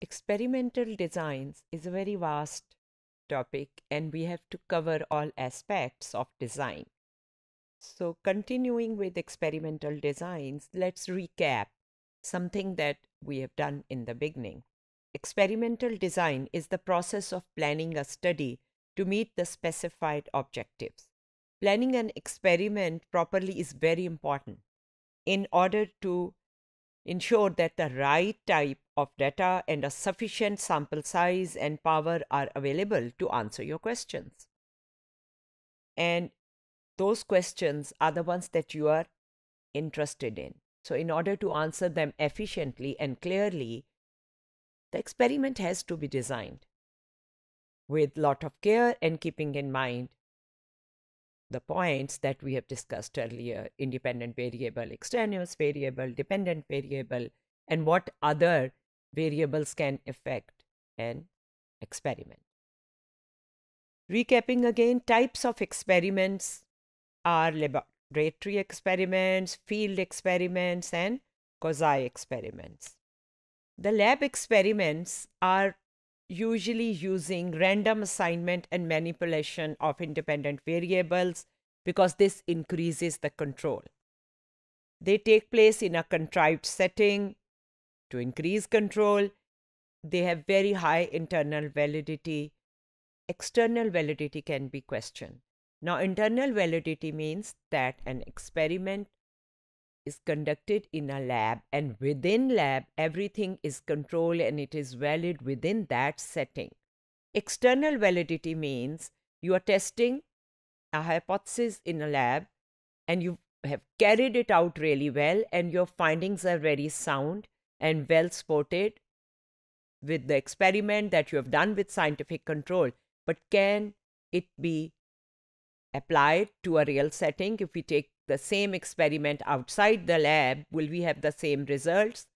experimental designs is a very vast topic and we have to cover all aspects of design. So, continuing with experimental designs, let's recap something that we have done in the beginning. Experimental design is the process of planning a study to meet the specified objectives. Planning an experiment properly is very important in order to ensure that the right type of data and a sufficient sample size and power are available to answer your questions. And those questions are the ones that you are interested in. So, in order to answer them efficiently and clearly, the experiment has to be designed with lot of care and keeping in mind the points that we have discussed earlier independent variable, extraneous variable, dependent variable, and what other variables can affect an experiment. Recapping again, types of experiments are laboratory experiments, field experiments, and quasi experiments. The lab experiments are usually using random assignment and manipulation of independent variables because this increases the control. They take place in a contrived setting to increase control. They have very high internal validity. External validity can be questioned. Now, internal validity means that an experiment is conducted in a lab and within lab everything is controlled and it is valid within that setting external validity means you are testing a hypothesis in a lab and you have carried it out really well and your findings are very sound and well supported with the experiment that you have done with scientific control but can it be applied to a real setting if we take the same experiment outside the lab, will we have the same results?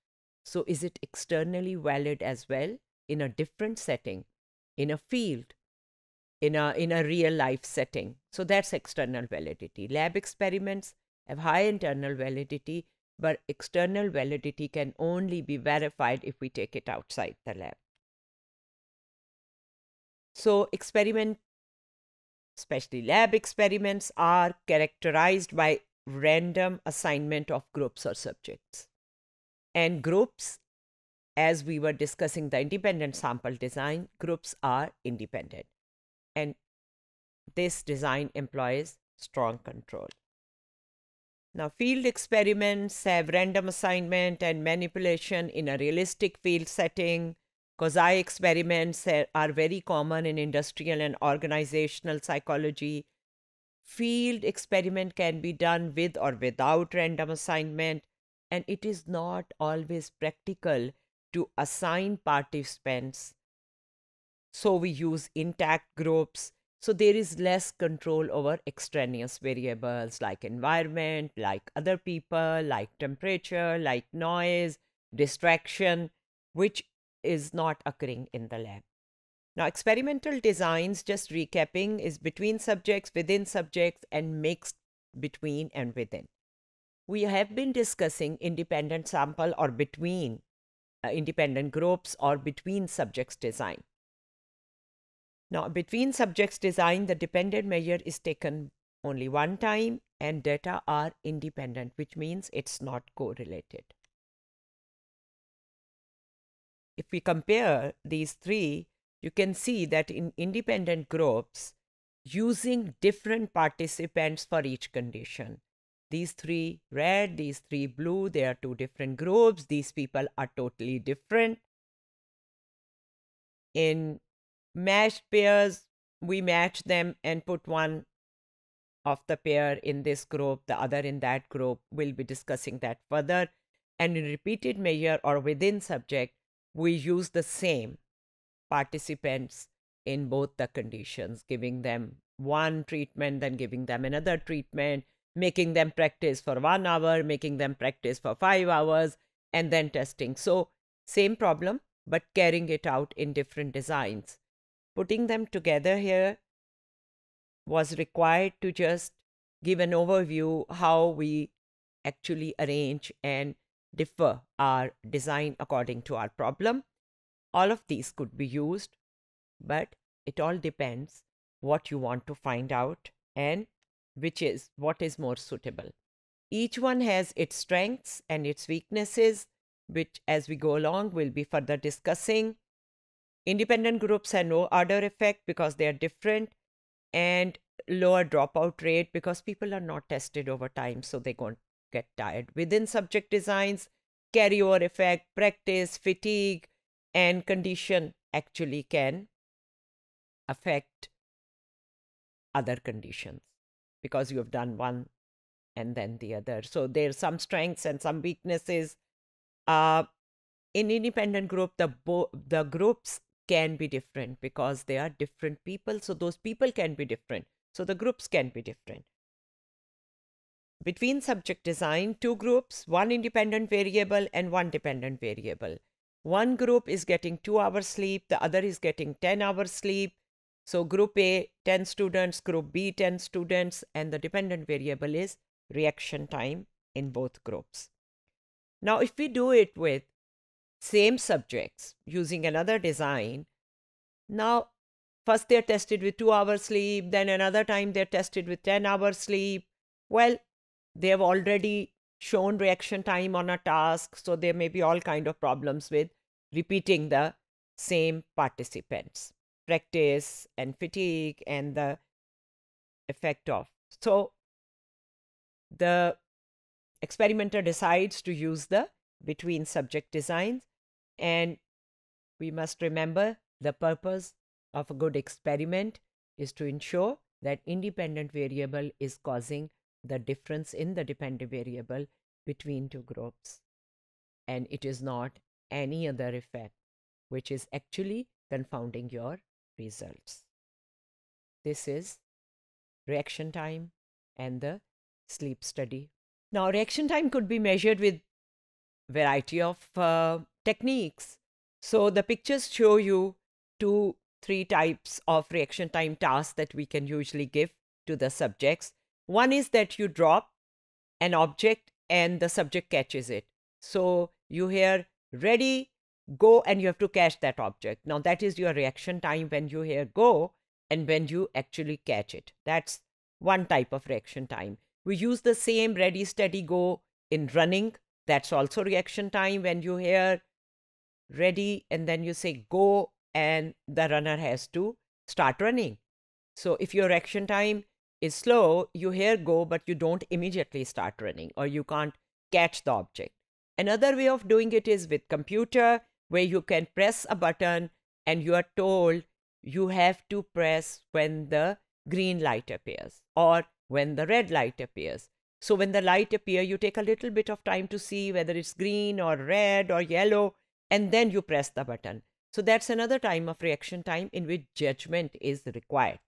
So is it externally valid as well in a different setting, in a field, in a, in a real life setting? So that's external validity. Lab experiments have high internal validity, but external validity can only be verified if we take it outside the lab. So experiment Especially lab experiments are characterized by random assignment of groups or subjects. And groups, as we were discussing the independent sample design, groups are independent. And this design employs strong control. Now, field experiments have random assignment and manipulation in a realistic field setting. Kozai experiments are very common in industrial and organizational psychology. Field experiment can be done with or without random assignment, and it is not always practical to assign participants. So we use intact groups. So there is less control over extraneous variables like environment, like other people, like temperature, like noise, distraction, which is not occurring in the lab. Now, experimental designs, just recapping, is between subjects, within subjects, and mixed between and within. We have been discussing independent sample or between uh, independent groups or between subjects design. Now, between subjects design, the dependent measure is taken only one time and data are independent, which means it's not correlated if we compare these three, you can see that in independent groups, using different participants for each condition. These three red, these three blue, they are two different groups. These people are totally different. In matched pairs, we match them and put one of the pair in this group, the other in that group. We'll be discussing that further. And in repeated measure or within subject, we use the same participants in both the conditions, giving them one treatment, then giving them another treatment, making them practice for one hour, making them practice for five hours, and then testing. So, same problem, but carrying it out in different designs. Putting them together here was required to just give an overview how we actually arrange and differ our design according to our problem. All of these could be used, but it all depends what you want to find out and which is what is more suitable. Each one has its strengths and its weaknesses, which as we go along we'll be further discussing. Independent groups have no order effect because they are different and lower dropout rate because people are not tested over time so they don't get tired. Within subject designs, carryover effect, practice, fatigue, and condition actually can affect other conditions because you have done one and then the other. So there are some strengths and some weaknesses. Uh, in independent group, the the groups can be different because they are different people. So those people can be different. So the groups can be different. Between subject design, two groups, one independent variable and one dependent variable. One group is getting two hours sleep, the other is getting 10 hours sleep. So group A, 10 students, group B, 10 students, and the dependent variable is reaction time in both groups. Now, if we do it with same subjects using another design, now first they're tested with two hours sleep, then another time they're tested with 10 hours sleep. Well, they have already shown reaction time on a task so there may be all kind of problems with repeating the same participants practice and fatigue and the effect of so the experimenter decides to use the between subject designs and we must remember the purpose of a good experiment is to ensure that independent variable is causing the difference in the dependent variable between two groups. And it is not any other effect, which is actually confounding your results. This is reaction time and the sleep study. Now, reaction time could be measured with variety of uh, techniques. So the pictures show you two, three types of reaction time tasks that we can usually give to the subjects one is that you drop an object and the subject catches it. So you hear ready, go, and you have to catch that object. Now that is your reaction time when you hear go and when you actually catch it. That's one type of reaction time. We use the same ready, steady, go in running. That's also reaction time when you hear ready and then you say go and the runner has to start running. So if your reaction time is slow, you hear go, but you don't immediately start running or you can't catch the object. Another way of doing it is with computer, where you can press a button and you are told you have to press when the green light appears or when the red light appears. So when the light appear, you take a little bit of time to see whether it's green or red or yellow, and then you press the button. So that's another time of reaction time in which judgment is required.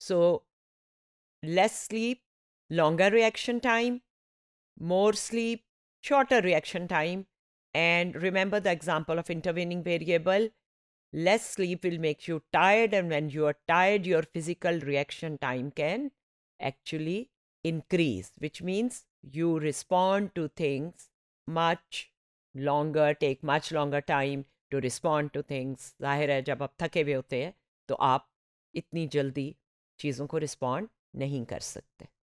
So less sleep, longer reaction time, more sleep, shorter reaction time. And remember the example of intervening variable. Less sleep will make you tired, and when you are tired, your physical reaction time can actually increase, which means you respond to things much longer, take much longer time to respond to things. जाहिर है जब आप थके हुए होते हैं तो आप इतनी जल्दी चीज़ों नहीं कर सकते